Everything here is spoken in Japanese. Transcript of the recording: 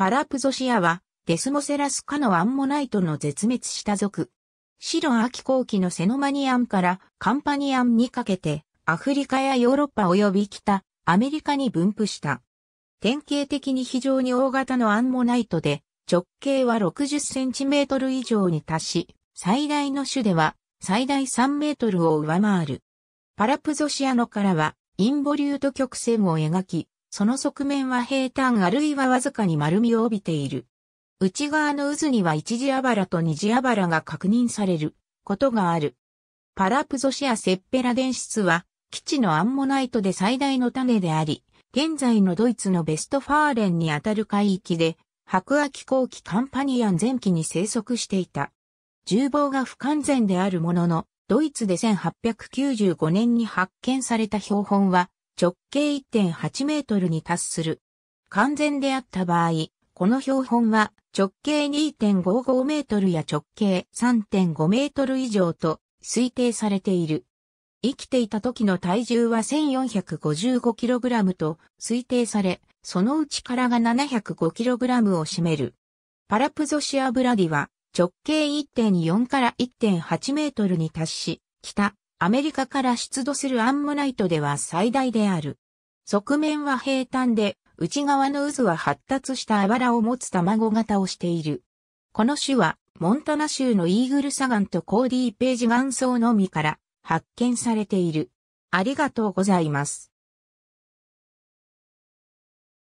パラプゾシアは、デスモセラス科のアンモナイトの絶滅した属。白秋後期のセノマニアンからカンパニアンにかけて、アフリカやヨーロッパ及び北、アメリカに分布した。典型的に非常に大型のアンモナイトで、直径は60センチメートル以上に達し、最大の種では最大3メートルを上回る。パラプゾシアの殻は、インボリュート曲線を描き、その側面は平坦あるいはわずかに丸みを帯びている。内側の渦には一時、あばらと二時あばらが確認されることがある。パラプゾシア・セッペラ伝出は、基地のアンモナイトで最大の種であり、現在のドイツのベストファーレンにあたる海域で、白亜紀後期カンパニアン前期に生息していた。重防が不完全であるものの、ドイツで1895年に発見された標本は、直径1.8メートルに達する。完全であった場合、この標本は直径2.55メートルや直径3.5メートル以上と推定されている。生きていた時の体重は1 4 5 5ラムと推定され、そのうちからが7 0 5ラムを占める。パラプゾシアブラディは直径1.4から1.8メートルに達し、北、アメリカから出土するアンモナイトでは最大である。側面は平坦で、内側の渦は発達したあばらを持つ卵型をしている。この種は、モンタナ州のイーグルサガンとコーディーページ岩層のみから発見されている。ありがとうございます。